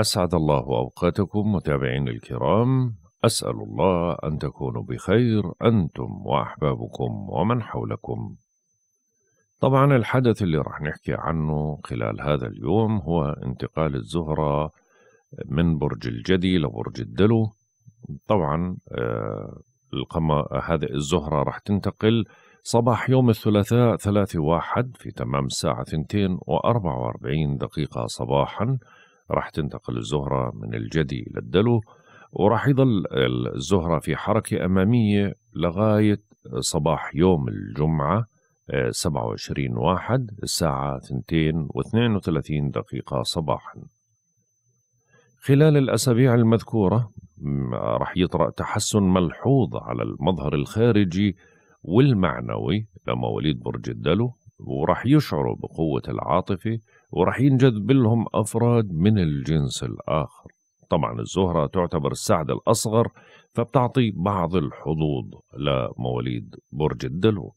أسعد الله أوقاتكم متابعين الكرام أسأل الله أن تكونوا بخير أنتم وأحبابكم ومن حولكم طبعا الحدث اللي راح نحكي عنه خلال هذا اليوم هو انتقال الزهرة من برج الجدي لبرج الدلو طبعا آه، القمر هذه الزهرة راح تنتقل صباح يوم الثلاثاء 3 واحد في تمام الساعة ثنتين وأربعة وأربعين دقيقة صباحاً راح تنتقل الزهرة من الجدي إلى الدلو وراح يظل الزهرة في حركة أمامية لغاية صباح يوم الجمعة 27 آه، واحد الساعة 2 و32 دقيقة صباحا خلال الأسابيع المذكورة راح يطرأ تحسن ملحوظ على المظهر الخارجي والمعنوي لمواليد برج الدلو وراح يشعروا بقوة العاطفة وراح ينجذب لهم أفراد من الجنس الآخر طبعا الزهرة تعتبر السعد الأصغر فبتعطي بعض الحظوظ لمواليد برج الدلو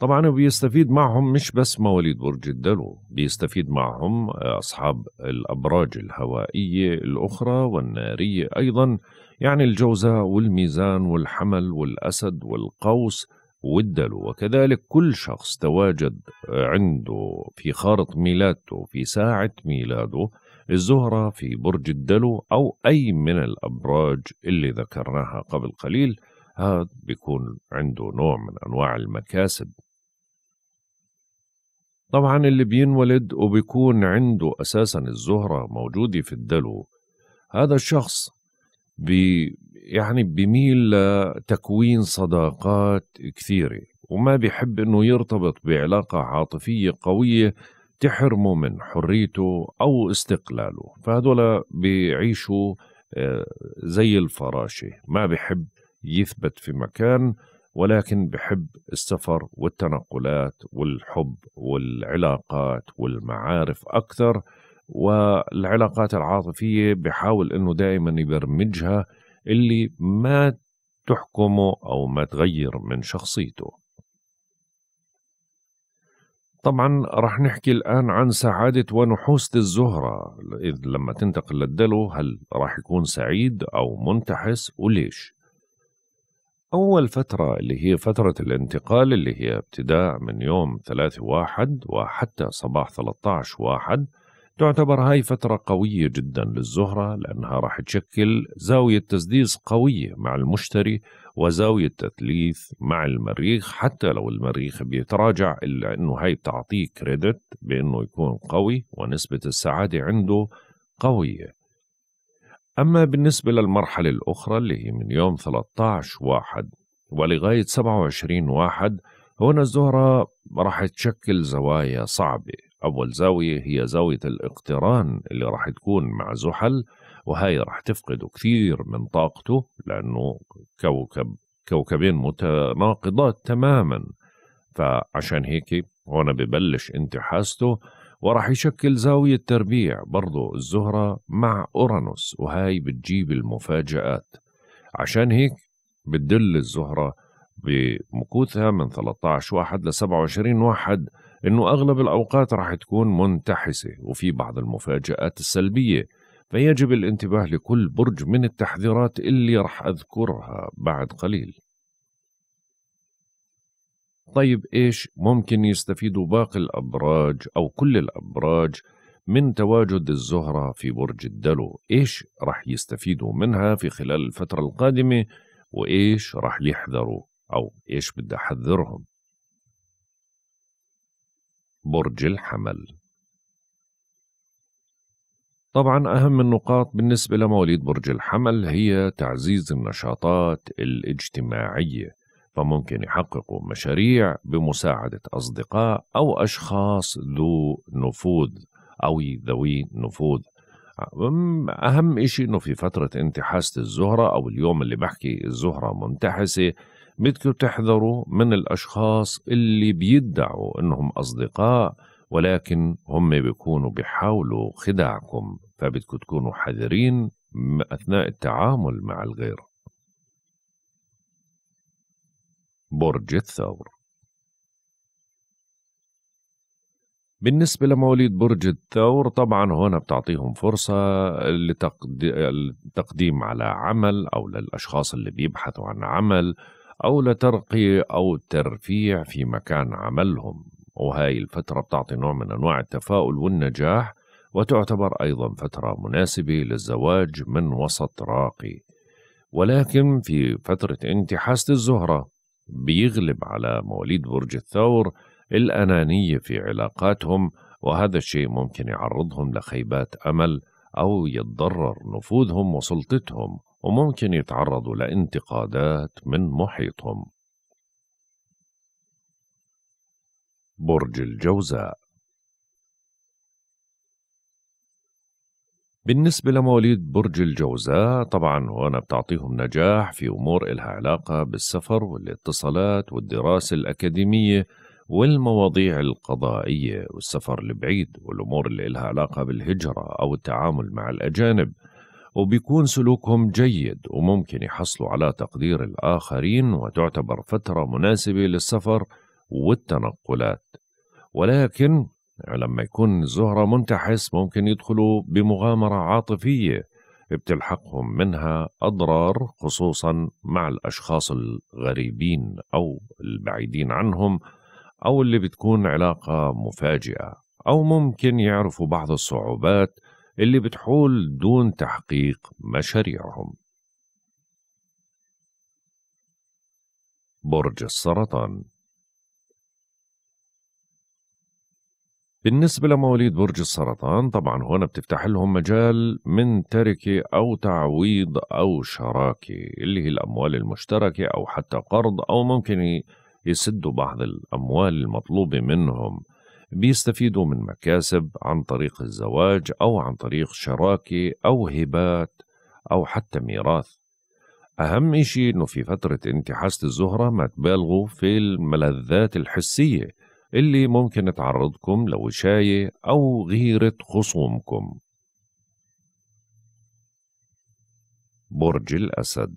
طبعا بيستفيد معهم مش بس مواليد برج الدلو بيستفيد معهم أصحاب الأبراج الهوائية الأخرى والنارية أيضا يعني الجوزاء والميزان والحمل والأسد والقوس والدلو وكذلك كل شخص تواجد عنده في خارط ميلادته في ساعة ميلاده الزهرة في برج الدلو أو أي من الأبراج اللي ذكرناها قبل قليل هذا بيكون عنده نوع من أنواع المكاسب طبعا اللي بينولد وبيكون عنده أساسا الزهرة موجودة في الدلو هذا الشخص يعني بميل لتكوين صداقات كثيرة وما بيحب انه يرتبط بعلاقة عاطفية قوية تحرمه من حريته أو استقلاله فهذولا بيعيشوا آه، زي الفراشة ما بحب يثبت في مكان ولكن بحب السفر والتنقلات والحب والعلاقات والمعارف أكثر والعلاقات العاطفية بحاول أنه دائما يبرمجها اللي ما تحكمه أو ما تغير من شخصيته طبعا رح نحكي الآن عن سعادة ونحوسة الزهرة إذ لما تنتقل للدلو هل رح يكون سعيد أو منتحس وليش أول فترة اللي هي فترة الانتقال اللي هي ابتداء من يوم 3 واحد وحتى صباح 13 واحد تعتبر هاي فترة قوية جدا للزهرة لأنها راح تشكل زاوية تسديس قوية مع المشتري وزاوية تثليث مع المريخ حتى لو المريخ بيتراجع إلا أنه هاي بتعطيه كريدت بأنه يكون قوي ونسبة السعادة عنده قوية أما بالنسبة للمرحلة الأخرى اللي هي من يوم 13 واحد ولغاية 27 واحد هنا الزهرة راح تشكل زوايا صعبة أول زاوية هي زاوية الاقتران اللي راح تكون مع زحل وهي راح تفقد كثير من طاقته لأنه كوكب كوكبين متناقضات تماما فعشان هيك هون ببلش انتحاسته وراح يشكل زاوية تربيع برضو الزهرة مع أورانوس وهاي بتجيب المفاجآت عشان هيك بتدل الزهرة بمكوثها من 13 واحد ل 27 واحد انه اغلب الاوقات راح تكون منتحسه وفي بعض المفاجات السلبيه فيجب الانتباه لكل برج من التحذيرات اللي راح اذكرها بعد قليل طيب ايش ممكن يستفيدوا باقي الابراج او كل الابراج من تواجد الزهرة في برج الدلو إيش رح يستفيدوا منها في خلال الفترة القادمة وإيش رح يحذروا أو إيش بدي أحذرهم برج الحمل طبعا أهم النقاط بالنسبة لمواليد برج الحمل هي تعزيز النشاطات الاجتماعية فممكن يحققوا مشاريع بمساعدة أصدقاء أو أشخاص ذو نفوذ أو ذوي نفوذ أهم إشي إنه في فترة انتحاسة الزهرة أو اليوم اللي بحكي الزهرة منتحسة بدكم تحذروا من الأشخاص اللي بيدعوا إنهم أصدقاء ولكن هم بيكونوا بيحاولوا خداعكم فبدكم تكونوا حذرين أثناء التعامل مع الغير برج الثور بالنسبة لمواليد برج الثور طبعا هنا بتعطيهم فرصة لتقديم على عمل أو للأشخاص اللي بيبحثوا عن عمل أو لترقي أو ترفيع في مكان عملهم وهاي الفترة بتعطي نوع من أنواع التفاؤل والنجاح وتعتبر أيضا فترة مناسبة للزواج من وسط راقي ولكن في فترة انتحاسة الزهرة بيغلب على مواليد برج الثور الأنانية في علاقاتهم وهذا الشيء ممكن يعرضهم لخيبات أمل أو يتضرر نفوذهم وسلطتهم وممكن يتعرضوا لانتقادات من محيطهم برج الجوزاء بالنسبة لمواليد برج الجوزاء طبعا هنا بتعطيهم نجاح في أمور إلها علاقة بالسفر والاتصالات والدراسة الأكاديمية والمواضيع القضائية والسفر البعيد والأمور اللي إلها علاقة بالهجرة أو التعامل مع الأجانب وبيكون سلوكهم جيد وممكن يحصلوا على تقدير الآخرين وتعتبر فترة مناسبة للسفر والتنقلات ولكن لما يكون الزهرة منتحس ممكن يدخلوا بمغامرة عاطفية بتلحقهم منها أضرار خصوصا مع الأشخاص الغريبين أو البعيدين عنهم أو اللي بتكون علاقة مفاجئة أو ممكن يعرفوا بعض الصعوبات اللي بتحول دون تحقيق مشاريعهم برج السرطان بالنسبة لمواليد برج السرطان طبعا هنا بتفتح لهم مجال من تركة أو تعويض أو شراكة اللي هي الأموال المشتركة أو حتى قرض أو ممكن يسدوا بعض الأموال المطلوبة منهم بيستفيدوا من مكاسب عن طريق الزواج أو عن طريق شراكة أو هبات أو حتى ميراث أهم إشي إنه في فترة انتحاسة الزهرة ما تبالغوا في الملذات الحسية اللي ممكن تعرضكم لوشاية أو غيرة خصومكم برج الأسد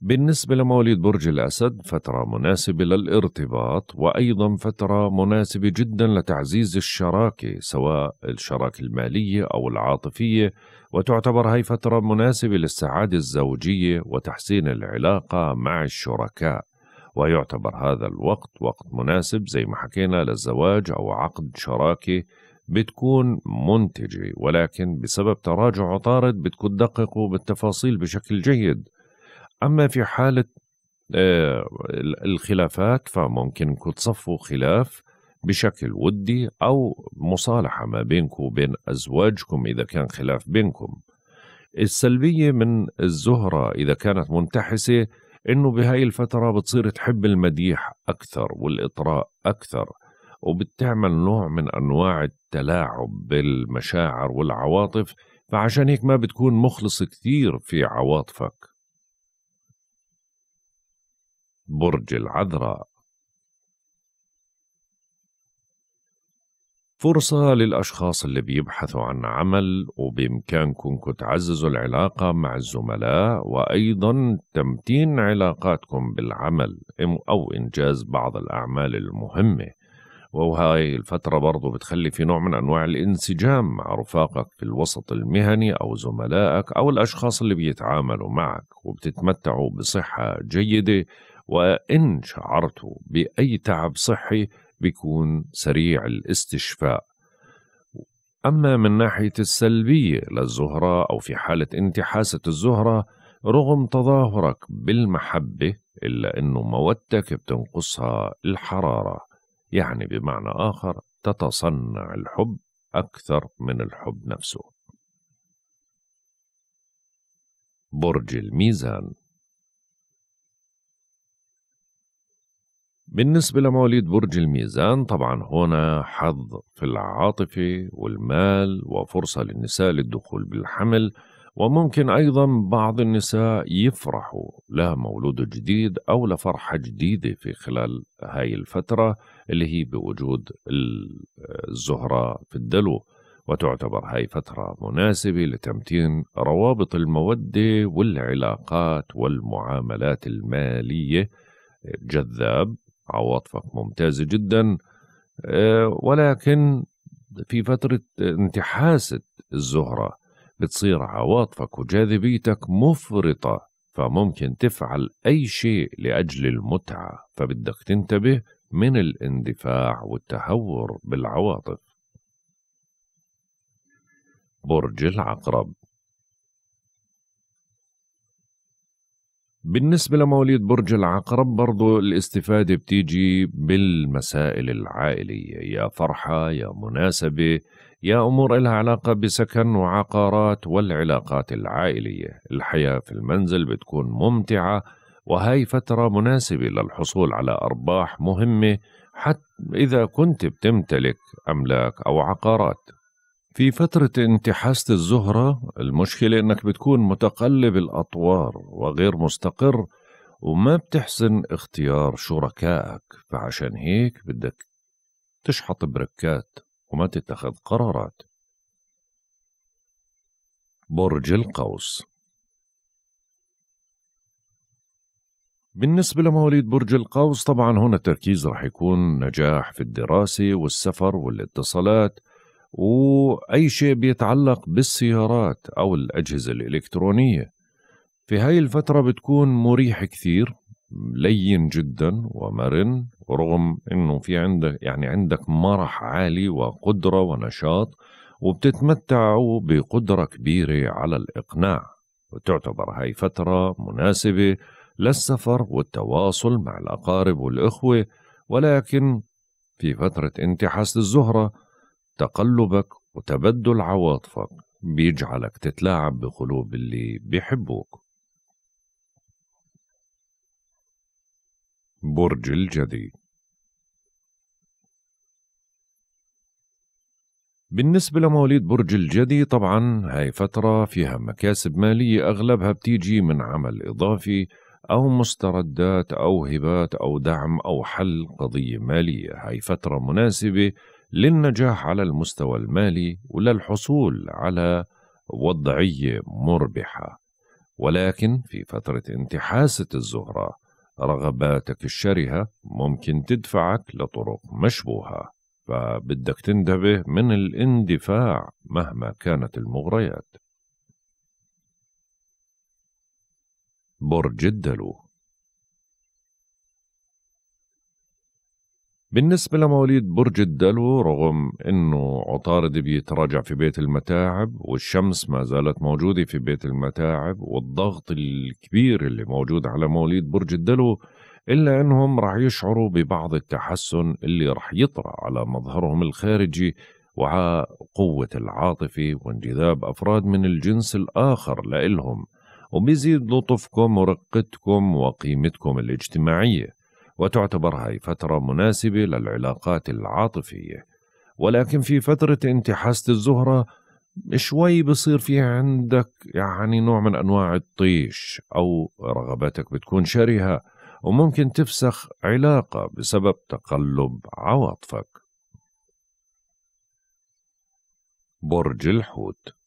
بالنسبة لمواليد برج الأسد فترة مناسبة للارتباط وأيضا فترة مناسبة جدا لتعزيز الشراكة سواء الشراكة المالية أو العاطفية وتعتبر هاي فترة مناسبة للسعادة الزوجية وتحسين العلاقة مع الشركاء ويعتبر هذا الوقت وقت مناسب زي ما حكينا للزواج أو عقد شراكة بتكون منتجة ولكن بسبب تراجع عطارد بتكون دققوا بالتفاصيل بشكل جيد أما في حالة آه، الخلافات فممكن انكم تصفوا خلاف بشكل ودي أو مصالحة ما بينكم وبين أزواجكم إذا كان خلاف بينكم السلبية من الزهرة إذا كانت منتحسة إنه بهاي الفترة بتصير تحب المديح أكثر والإطراء أكثر وبتعمل نوع من أنواع التلاعب بالمشاعر والعواطف فعشان هيك ما بتكون مخلص كثير في عواطفك برج العذراء فرصة للأشخاص اللي بيبحثوا عن عمل وبإمكانكم تعززوا العلاقة مع الزملاء وأيضا تمتين علاقاتكم بالعمل أو إنجاز بعض الأعمال المهمة وهاي الفترة برضو بتخلي في نوع من أنواع الانسجام مع رفاقك في الوسط المهني أو زملائك أو الأشخاص اللي بيتعاملوا معك وبتتمتعوا بصحة جيدة وإن شعرت بأي تعب صحي بيكون سريع الاستشفاء أما من ناحية السلبية للزهرة أو في حالة أنت حاسة الزهرة رغم تظاهرك بالمحبة إلا أنه مودتك بتنقصها الحرارة يعني بمعنى آخر تتصنع الحب أكثر من الحب نفسه برج الميزان بالنسبة لمواليد برج الميزان طبعا هنا حظ في العاطفة والمال وفرصة للنساء للدخول بالحمل وممكن أيضا بعض النساء يفرحوا لمولود جديد أو لفرحة جديدة في خلال هاي الفترة اللي هي بوجود الزهرة في الدلو وتعتبر هاي فترة مناسبة لتمتين روابط المودة والعلاقات والمعاملات المالية جذاب عواطفك ممتازة جدا آه، ولكن في فترة انتحاسة الزهرة بتصير عواطفك وجاذبيتك مفرطة فممكن تفعل أي شيء لأجل المتعة فبدك تنتبه من الاندفاع والتهور بالعواطف برج العقرب بالنسبة لمواليد برج العقرب برضو الاستفادة بتيجي بالمسائل العائلية يا فرحة يا مناسبة يا أمور إلها علاقة بسكن وعقارات والعلاقات العائلية الحياة في المنزل بتكون ممتعة وهي فترة مناسبة للحصول على أرباح مهمة حتى إذا كنت بتمتلك أملاك أو عقارات في فترة انتحاسة الزهرة المشكلة انك بتكون متقلب الاطوار وغير مستقر وما بتحسن اختيار شركائك فعشان هيك بدك تشحط بركات وما تتخذ قرارات برج القوس بالنسبة لمواليد برج القوس طبعا هنا التركيز رح يكون نجاح في الدراسة والسفر والاتصالات واي شيء بيتعلق بالسيارات او الاجهزه الالكترونيه في هاي الفتره بتكون مريح كثير لين جدا ومرن رغم انه في عندك يعني عندك مرح عالي وقدره ونشاط وبتتمتع بقدره كبيره على الاقناع وتعتبر هاي فتره مناسبه للسفر والتواصل مع الاقارب والاخوه ولكن في فتره انتحاس الزهره تقلبك وتبدل عواطفك بيجعلك تتلاعب بقلوب اللي بيحبوك برج الجدي بالنسبة لمواليد برج الجدي طبعا هاي فترة فيها مكاسب مالية أغلبها بتيجي من عمل إضافي أو مستردات أو هبات أو دعم أو حل قضية مالية هاي فترة مناسبة للنجاح على المستوى المالي وللحصول على وضعية مربحة ولكن في فترة انتحاسة الزهرة رغباتك الشرهة ممكن تدفعك لطرق مشبوهة فبدك تنتبه من الاندفاع مهما كانت المغريات برج الدلو بالنسبة لمواليد برج الدلو رغم أنه عطارد بيتراجع في بيت المتاعب والشمس ما زالت موجودة في بيت المتاعب والضغط الكبير اللي موجود على مواليد برج الدلو إلا أنهم رح يشعروا ببعض التحسن اللي رح يطرأ على مظهرهم الخارجي قوة العاطفة وانجذاب أفراد من الجنس الآخر لإلهم وبيزيد لطفكم ورقتكم وقيمتكم الاجتماعية وتعتبر هاي فترة مناسبة للعلاقات العاطفية ولكن في فترة انت الزهرة شوي بصير في عندك يعني نوع من أنواع الطيش أو رغباتك بتكون شرهة وممكن تفسخ علاقة بسبب تقلب عواطفك برج الحوت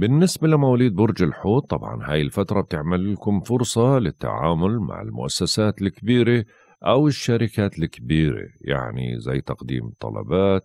بالنسبة لمواليد برج الحوت طبعا هاي الفترة بتعمل لكم فرصة للتعامل مع المؤسسات الكبيرة أو الشركات الكبيرة يعني زي تقديم طلبات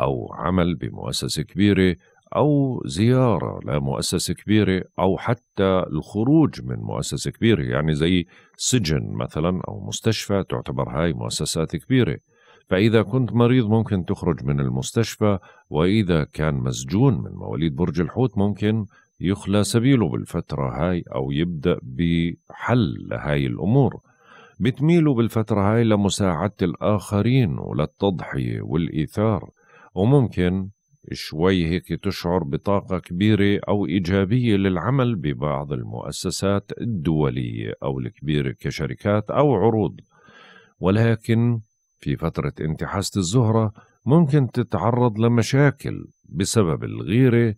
أو عمل بمؤسسة كبيرة أو زيارة لمؤسسة كبيرة أو حتى الخروج من مؤسسة كبيرة يعني زي سجن مثلا أو مستشفى تعتبر هاي مؤسسات كبيرة فإذا كنت مريض ممكن تخرج من المستشفى وإذا كان مسجون من مواليد برج الحوت ممكن يخلى سبيله بالفترة هاي أو يبدأ بحل لهاي الأمور بتميلوا بالفترة هاي لمساعدة الآخرين وللتضحية والإيثار وممكن شوي هيك تشعر بطاقة كبيرة أو إيجابية للعمل ببعض المؤسسات الدولية أو الكبيرة كشركات أو عروض ولكن في فترة انتحاسة الزهرة ممكن تتعرض لمشاكل بسبب الغيرة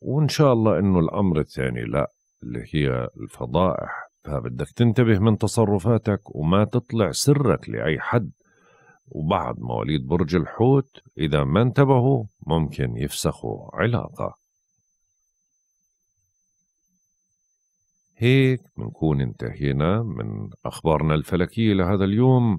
وإن شاء الله إنه الأمر الثاني لا اللي هي الفضائح فبدك تنتبه من تصرفاتك وما تطلع سرك لأي حد وبعد مواليد برج الحوت إذا ما انتبهوا ممكن يفسخوا علاقة هيك بنكون انتهينا من أخبارنا الفلكية لهذا اليوم